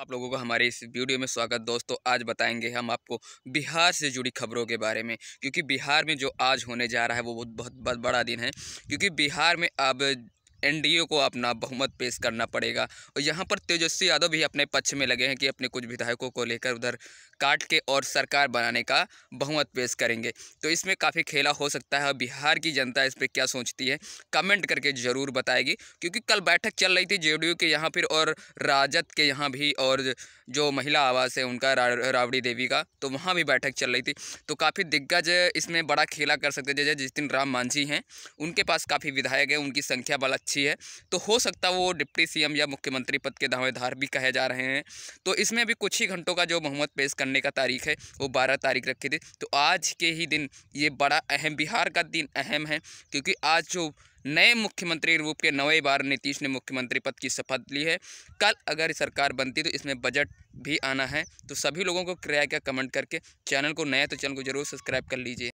आप लोगों का हमारे इस वीडियो में स्वागत दोस्तों आज बताएंगे हम आपको बिहार से जुड़ी खबरों के बारे में क्योंकि बिहार में जो आज होने जा रहा है वो बहुत बहुत बड़ा दिन है क्योंकि बिहार में अब एनडीए को अपना बहुमत पेश करना पड़ेगा और यहाँ पर तेजस्वी यादव भी अपने पक्ष में लगे हैं कि अपने कुछ विधायकों को लेकर उधर काट के और सरकार बनाने का बहुमत पेश करेंगे तो इसमें काफ़ी खेला हो सकता है बिहार की जनता इस पर क्या सोचती है कमेंट करके ज़रूर बताएगी क्योंकि कल बैठक चल रही थी जे के यहाँ फिर और राजद के यहाँ भी और जो महिला आवास है उनका रावड़ी देवी का तो वहाँ भी बैठक चल रही थी तो काफ़ी दिग्गज इसमें बड़ा खेला कर सकते जैसे जिस दिन राम मांझी हैं उनके पास काफ़ी विधायक हैं उनकी संख्या बड़ा अच्छी है तो हो सकता है वो डिप्टी सीएम या मुख्यमंत्री पद के दावेदार भी कहे जा रहे हैं तो इसमें भी कुछ ही घंटों का जो मोहम्मद पेश करने का तारीख है वो बारह तारीख रखी थी तो आज के ही दिन ये बड़ा अहम बिहार का दिन अहम है क्योंकि आज जो नए मुख्यमंत्री रूप के नवे बार नीतीश ने मुख्यमंत्री पद की शपथ ली है कल अगर सरकार बनती तो इसमें बजट भी आना है तो सभी लोगों को किराया क्या कमेंट करके चैनल को नया तो चैनल को जरूर सब्सक्राइब कर लीजिए